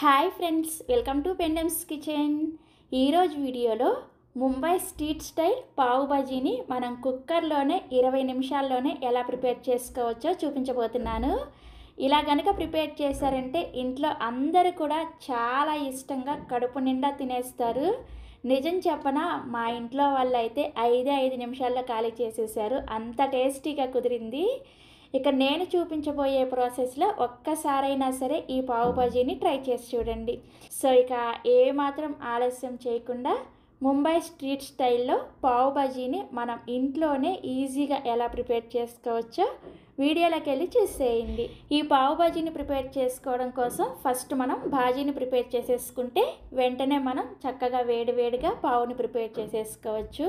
hi friends welcome to పెండమ్స్ kitchen ఈరోజు వీడియోలో ముంబై స్ట్రీట్ స్టైల్ పావు బజీని మనం కుక్కర్లోనే ఇరవై నిమిషాల్లోనే ఎలా ప్రిపేర్ చేసుకోవచ్చో చూపించబోతున్నాను ఇలా కనుక ప్రిపేర్ చేశారంటే ఇంట్లో అందరూ కూడా చాలా ఇష్టంగా కడుపు నిండా తినేస్తారు నిజం చెప్పన మా ఇంట్లో వాళ్ళు అయితే ఐదే ఐదు నిమిషాల్లో ఖాళీ చేసేసారు అంత టేస్టీగా కుదిరింది ఇక నేను చూపించబోయే ప్రాసెస్లో ఒక్కసారైనా సరే ఈ పావు బజీని ట్రై చేసి చూడండి సో ఇక ఏమాత్రం ఆలస్యం చేయకుండా ముంబై స్ట్రీట్ స్టైల్లో పావు బజీని మనం ఇంట్లోనే ఈజీగా ఎలా ప్రిపేర్ చేసుకోవచ్చో వీడియోలోకి వెళ్ళి చూసేయండి ఈ పావు బజీని ప్రిపేర్ చేసుకోవడం కోసం ఫస్ట్ మనం బాజీని ప్రిపేర్ చేసేసుకుంటే వెంటనే మనం చక్కగా వేడివేడిగా పావుని ప్రిపేర్ చేసేసుకోవచ్చు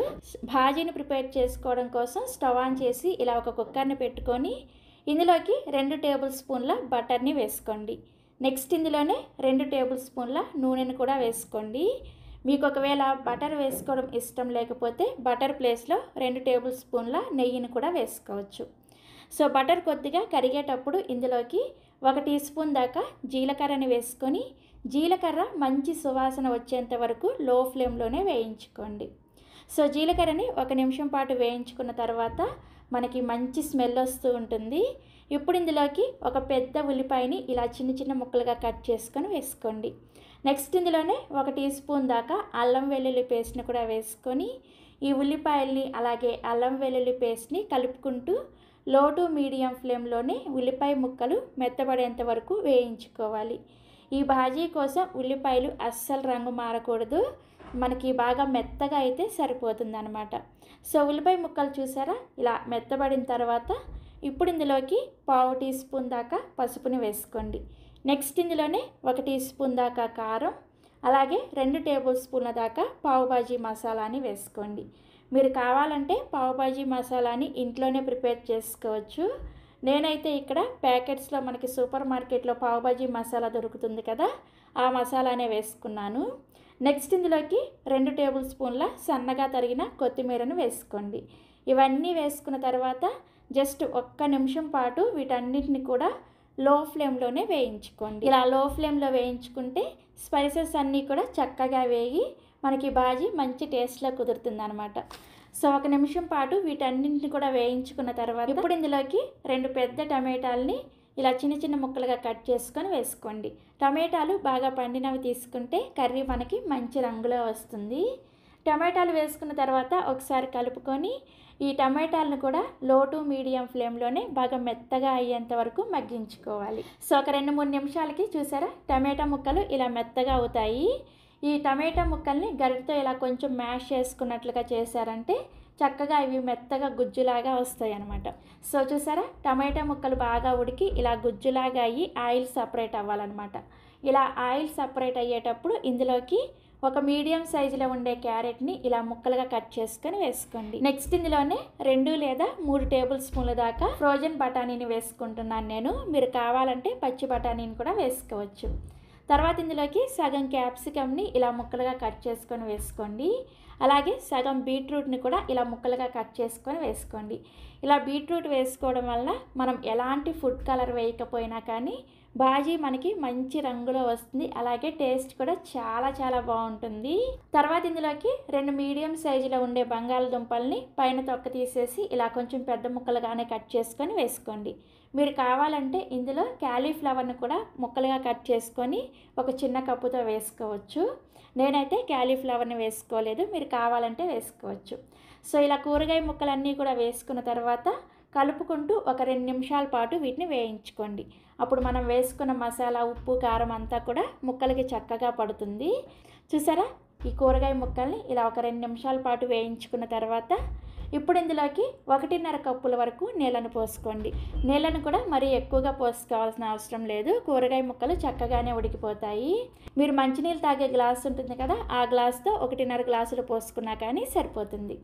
బాజీని ప్రిపేర్ చేసుకోవడం కోసం స్టవ్ ఆన్ చేసి ఇలా ఒక కుక్కర్ని పెట్టుకొని ఇందులోకి రెండు టేబుల్ స్పూన్ల బటర్ని వేసుకోండి నెక్స్ట్ ఇందులోనే రెండు టేబుల్ స్పూన్ల నూనెను కూడా వేసుకోండి మీకు ఒకవేళ బటర్ వేసుకోవడం ఇష్టం లేకపోతే బటర్ ప్లేస్లో రెండు టేబుల్ స్పూన్ల నెయ్యిని కూడా వేసుకోవచ్చు సో బటర్ కొద్దిగా కరిగేటప్పుడు ఇందులోకి ఒక టీ స్పూన్ దాకా జీలకర్రని వేసుకొని జీలకర్ర మంచి సువాసన వచ్చేంత వరకు లో ఫ్లేమ్లోనే వేయించుకోండి సో జీలకర్రని ఒక నిమిషం పాటు వేయించుకున్న తర్వాత మనకి మంచి స్మెల్ వస్తూ ఉంటుంది ఇప్పుడు ఇందులోకి ఒక పెద్ద ఉల్లిపాయని ఇలా చిన్న చిన్న ముక్కలుగా కట్ చేసుకొని వేసుకోండి నెక్స్ట్ ఇందులోనే ఒక టీ స్పూన్ దాకా అల్లం వెల్లుల్లి పేస్ట్ని కూడా వేసుకొని ఈ ఉల్లిపాయల్ని అలాగే అల్లం వెల్లుల్లి పేస్ట్ని కలుపుకుంటూ లో టు మీడియం ఫ్లేమ్లోనే ఉల్లిపాయ ముక్కలు మెత్తబడేంత వరకు వేయించుకోవాలి ఈ భాజీ కోసం ఉల్లిపాయలు అస్సలు రంగు మారకూడదు మనకి బాగా మెత్తగా అయితే సరిపోతుందనమాట సో ఉల్లిపాయ ముక్కలు చూసారా ఇలా మెత్తబడిన తర్వాత ఇప్పుడు ఇందులోకి పావు టీ స్పూన్ దాకా పసుపుని వేసుకోండి నెక్స్ట్ ఇందులోనే ఒక టీ స్పూన్ దాకా కారం అలాగే రెండు టేబుల్ స్పూన్ల దాకా పావుబాజీ మసాలాని వేసుకోండి మీరు కావాలంటే పావుబాజీ మసాలాని ఇంట్లోనే ప్రిపేర్ చేసుకోవచ్చు నేనైతే ఇక్కడ ప్యాకెట్స్లో మనకి సూపర్ మార్కెట్లో పావుబాజీ మసాలా దొరుకుతుంది కదా ఆ మసాలానే వేసుకున్నాను నెక్స్ట్ ఇందులోకి రెండు టేబుల్ స్పూన్ల సన్నగా తరిగిన కొత్తిమీరను వేసుకోండి ఇవన్నీ వేసుకున్న తర్వాత జస్ట్ ఒక్క నిమిషం పాటు వీటన్నిటిని కూడా లో ఫ్లేమ్లోనే వేయించుకోండి ఇలా లో ఫ్లేమ్లో వేయించుకుంటే స్పైసెస్ అన్నీ కూడా చక్కగా వేగి మనకి బాజీ మంచి టేస్ట్లో కుదురుతుంది అనమాట సో ఒక నిమిషం పాటు వీటన్నింటిని కూడా వేయించుకున్న తర్వాత ఇప్పుడు ఇందులోకి రెండు పెద్ద టమాటాలని ఇలా చిన్న చిన్న ముక్కలుగా కట్ చేసుకొని వేసుకోండి టమాటాలు బాగా పండినవి తీసుకుంటే కర్రీ మనకి మంచి రంగులో వస్తుంది టమాటాలు వేసుకున్న తర్వాత ఒకసారి కలుపుకొని ఈ టమాటాలను కూడా లో టు మీడియం ఫ్లేమ్లోనే బాగా మెత్తగా అయ్యేంత వరకు మగ్గించుకోవాలి సో ఒక రెండు మూడు నిమిషాలకి చూసారా టమాటా ముక్కలు ఇలా మెత్తగా అవుతాయి ఈ టమాటా ముక్కల్ని గరిటతో ఇలా కొంచెం మ్యాష్ చేసుకున్నట్లుగా చేశారంటే చక్కగా ఇవి మెత్తగా గుజ్జులాగా వస్తాయి అన్నమాట సో చూసారా టమాటా ముక్కలు బాగా ఉడికి ఇలా గుజ్జులాగా అయ్యి ఆయిల్ సపరేట్ అవ్వాలన్నమాట ఇలా ఆయిల్ సపరేట్ అయ్యేటప్పుడు ఇందులోకి ఒక మీడియం సైజులో ఉండే క్యారెట్ని ఇలా ముక్కలుగా కట్ చేసుకొని వేసుకోండి నెక్స్ట్ ఇందులోనే రెండు లేదా మూడు టేబుల్ స్పూన్ల దాకా ఫ్రోజన్ బఠానీని వేసుకుంటున్నాను నేను మీరు కావాలంటే పచ్చి బఠానీని కూడా వేసుకోవచ్చు తర్వాత ఇందులోకి సగం క్యాప్సికమ్ని ఇలా ముక్కలుగా కట్ చేసుకొని వేసుకోండి అలాగే సగం బీట్రూట్ని కూడా ఇలా ముక్కలుగా కట్ చేసుకొని వేసుకోండి ఇలా బీట్రూట్ వేసుకోవడం వల్ల మనం ఎలాంటి ఫుడ్ కలర్ వేయకపోయినా కానీ బాజీ మనకి మంచి రంగులో వస్తుంది అలాగే టేస్ట్ కూడా చాలా చాలా బాగుంటుంది తర్వాత ఇందులోకి రెండు మీడియం సైజులో ఉండే బంగాళదుంపల్ని పైన తొక్క తీసేసి ఇలా కొంచెం పెద్ద ముక్కలుగానే కట్ చేసుకొని వేసుకోండి మీరు కావాలంటే ఇందులో క్యాలీఫ్లవర్ను కూడా ముక్కలుగా కట్ చేసుకొని ఒక చిన్న కప్పుతో వేసుకోవచ్చు నేనైతే క్యాలీఫ్లవర్ని వేసుకోలేదు మీరు కావాలంటే వేసుకోవచ్చు సో ఇలా కూరగాయ ముక్కలన్నీ కూడా వేసుకున్న తర్వాత కలుపుకుంటూ ఒక రెండు నిమిషాల పాటు వీటిని వేయించుకోండి అప్పుడు మనం వేసుకున్న మసాలా ఉప్పు కారం అంతా కూడా ముక్కలకి చక్కగా పడుతుంది చూసారా ఈ కూరగాయ ముక్కల్ని ఇలా ఒక రెండు నిమిషాల పాటు వేయించుకున్న తర్వాత ఇప్పుడు ఇందులోకి ఒకటిన్నర కప్పుల వరకు నీళ్ళను పోసుకోండి నీళ్ళను కూడా మరీ ఎక్కువగా పోసుకోవాల్సిన అవసరం లేదు కూరగాయ ముక్కలు చక్కగానే ఉడికిపోతాయి మీరు మంచినీళ్ళు తాగే గ్లాస్ ఉంటుంది కదా ఆ గ్లాస్తో ఒకటిన్నర గ్లాసులు పోసుకున్నా కానీ సరిపోతుంది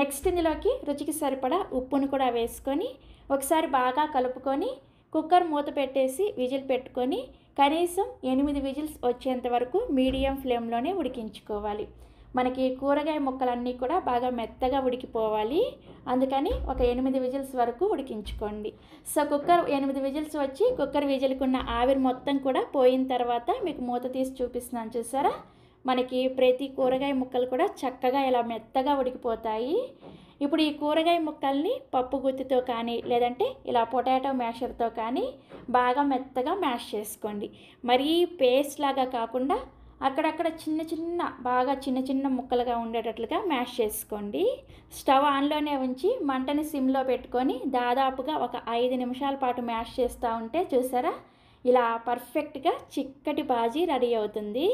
నెక్స్ట్ ఇందులోకి రుచికి సరిపడా ఉప్పును కూడా వేసుకొని ఒకసారి బాగా కలుపుకొని కుక్కర్ మూత పెట్టేసి విజిల్ పెట్టుకొని కనీసం ఎనిమిది విజిల్స్ వచ్చేంత వరకు మీడియం ఫ్లేమ్లోనే ఉడికించుకోవాలి మనకి కూరగాయ ముక్కలన్నీ కూడా బాగా మెత్తగా ఉడికిపోవాలి అందుకని ఒక ఎనిమిది విజిల్స్ వరకు ఉడికించుకోండి సో కుక్కర్ ఎనిమిది విజిల్స్ వచ్చి కుక్కర్ విజిల్కున్న ఆవిరి మొత్తం కూడా పోయిన తర్వాత మీకు మూత తీసి చూపిస్తున్నాను చూసారా మనకి ప్రతి కూరగాయ ముక్కలు కూడా చక్కగా ఇలా మెత్తగా ఉడికిపోతాయి ఇప్పుడు ఈ కూరగాయ ముక్కల్ని పప్పు గుత్తితో కానీ లేదంటే ఇలా పొటాటో మ్యాషర్తో కానీ బాగా మెత్తగా మ్యాష్ చేసుకోండి మరీ పేస్ట్ లాగా కాకుండా అక్కడక్కడ చిన్న చిన్న బాగా చిన్న చిన్న ముక్కలుగా ఉండేటట్లుగా మ్యాష్ చేసుకోండి స్టవ్ ఆన్లోనే ఉంచి మంటని సిమ్లో పెట్టుకొని దాదాపుగా ఒక ఐదు నిమిషాల పాటు మ్యాష్ చేస్తూ ఉంటే చూసారా ఇలా పర్ఫెక్ట్గా చిక్కటి బాజీ రెడీ అవుతుంది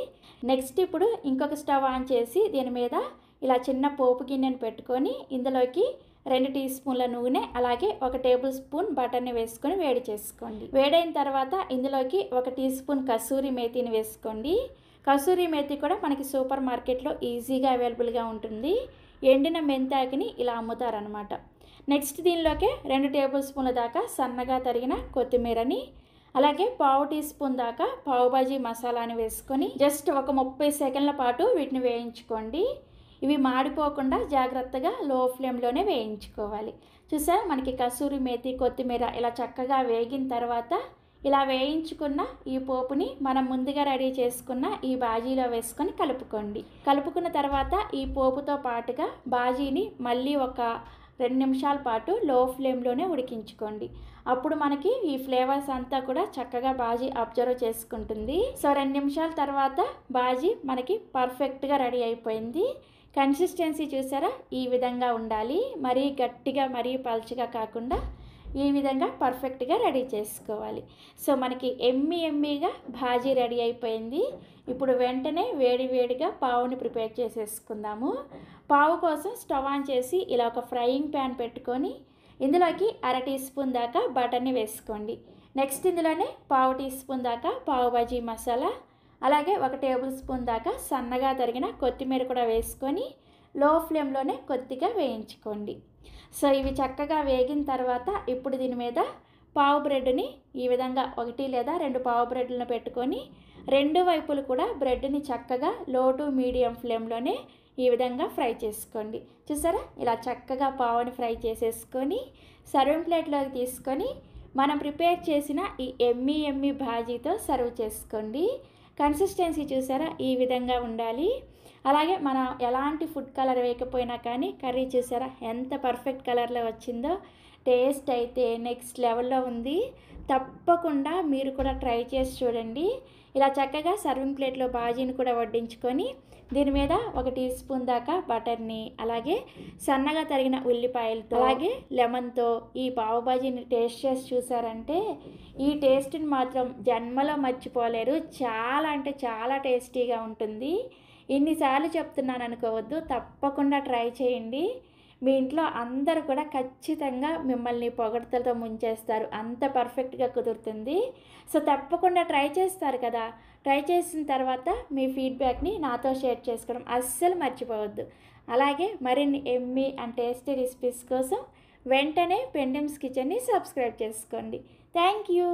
నెక్స్ట్ ఇప్పుడు ఇంకొక స్టవ్ ఆన్ చేసి దీని మీద ఇలా చిన్న పోపు గిన్నెను పెట్టుకొని ఇందులోకి రెండు టీ స్పూన్ల నూనె అలాగే ఒక టేబుల్ స్పూన్ బటర్ని వేసుకొని వేడి చేసుకోండి వేడైన తర్వాత ఇందులోకి ఒక టీ స్పూన్ కసూరి మేతిని వేసుకోండి కసూరి మేతి కూడా మనకి సూపర్ మార్కెట్లో ఈజీగా అవైలబుల్గా ఉంటుంది ఎండిన మెంతాకిని ఇలా అమ్ముతారనమాట నెక్స్ట్ దీనిలోకే రెండు టేబుల్ స్పూన్ల దాకా సన్నగా తరిగిన కొత్తిమీరని అలాగే పావు టీ స్పూన్ దాకా పావుబాజీ మసాలాని వేసుకొని జస్ట్ ఒక ముప్పై సెకండ్ల పాటు వీటిని వేయించుకోండి ఇవి మాడిపోకుండా జాగ్రత్తగా లో ఫ్లేమ్లోనే వేయించుకోవాలి చూసారా మనకి కసూరి మేతి కొత్తిమీర ఇలా చక్కగా వేగిన తర్వాత ఇలా వేయించుకున్న ఈ పోపుని మనం ముందుగా రెడీ చేసుకున్న ఈ బాజీలో వేసుకొని కలుపుకోండి కలుపుకున్న తర్వాత ఈ పోపుతో పాటుగా బాజీని మళ్ళీ ఒక రెండు నిమిషాల పాటు లో ఫ్లేమ్లోనే ఉడికించుకోండి అప్పుడు మనకి ఈ ఫ్లేవర్స్ అంతా కూడా చక్కగా బాజీ అబ్జర్వ్ చేసుకుంటుంది సో రెండు నిమిషాల తర్వాత బాజీ మనకి పర్ఫెక్ట్గా రెడీ అయిపోయింది కన్సిస్టెన్సీ చూసారా ఈ విధంగా ఉండాలి మరీ గట్టిగా మరీ పల్చగా కాకుండా ఈ విధంగా పర్ఫెక్ట్గా రెడీ చేసుకోవాలి సో మనకి ఎమ్మి ఎమ్మిగా భాజీ రెడీ అయిపోయింది ఇప్పుడు వెంటనే వేడి వేడిగా పావుని ప్రిపేర్ చేసేసుకుందాము పావు కోసం స్టవ్ ఆన్ చేసి ఇలా ఒక ఫ్రైయింగ్ ప్యాన్ పెట్టుకొని ఇందులోకి అర టీ స్పూన్ దాకా బటర్ని వేసుకోండి నెక్స్ట్ ఇందులోనే పావు టీ స్పూన్ దాకా పావు బజీ మసాలా అలాగే ఒక టేబుల్ స్పూన్ దాకా సన్నగా తరిగిన కొత్తిమీర కూడా వేసుకొని లో ఫ్లేమ్లోనే కొద్దిగా వేయించుకోండి సో ఇవి చక్కగా వేగిన తర్వాత ఇప్పుడు దీని మీద పావు బ్రెడ్ని ఈ విధంగా ఒకటి లేదా రెండు పావు బ్రెడ్లను పెట్టుకొని రెండు వైపులు కూడా బ్రెడ్ని చక్కగా లో టు మీడియం ఫ్లేమ్లోనే ఈ విధంగా ఫ్రై చేసుకోండి చూసారా ఇలా చక్కగా పావుని ఫ్రై చేసేసుకొని సర్వింగ్ ప్లేట్లోకి తీసుకొని మనం ప్రిపేర్ చేసిన ఈ ఎమ్మి ఎమ్మి భాజీతో సర్వ్ చేసుకోండి కన్సిస్టెన్సీ చూసారా ఈ విధంగా ఉండాలి అలాగే మనం ఎలాంటి ఫుడ్ కలర్ వేయకపోయినా కానీ కర్రీ చూసారా ఎంత పర్ఫెక్ట్ కలర్లో వచ్చిందో టేస్ట్ అయితే నెక్స్ట్ లెవెల్లో ఉంది తప్పకుండా మీరు కూడా ట్రై చేసి చూడండి ఇలా చక్కగా సర్వింగ్ ప్లేట్లో బాజీని కూడా వడ్డించుకొని దీని మీద ఒక టీ స్పూన్ దాకా బటర్ని అలాగే సన్నగా తరిగిన ఉల్లిపాయలతో అలాగే లెమన్తో ఈ పావు బాజీని టేస్ట్ చేసి చూసారంటే ఈ టేస్ట్ని మాత్రం జన్మలో మర్చిపోలేరు చాలా అంటే చాలా టేస్టీగా ఉంటుంది ఎన్నిసార్లు చెప్తున్నాను అనుకోవద్దు తప్పకుండా ట్రై చేయండి మీ ఇంట్లో అందరూ కూడా ఖచ్చితంగా మిమ్మల్ని పొగడతలతో ముంచేస్తారు అంత పర్ఫెక్ట్గా కుదురుతుంది సో తప్పకుండా ట్రై చేస్తారు కదా ట్రై చేసిన తర్వాత మీ ఫీడ్బ్యాక్ని నాతో షేర్ చేసుకోవడం అస్సలు మర్చిపోవద్దు అలాగే మరిన్ని ఎమ్మి అండ్ టేస్టీ రెసిపీస్ కోసం వెంటనే పెండమ్స్ కిచెన్ని సబ్స్క్రైబ్ చేసుకోండి థ్యాంక్ యూ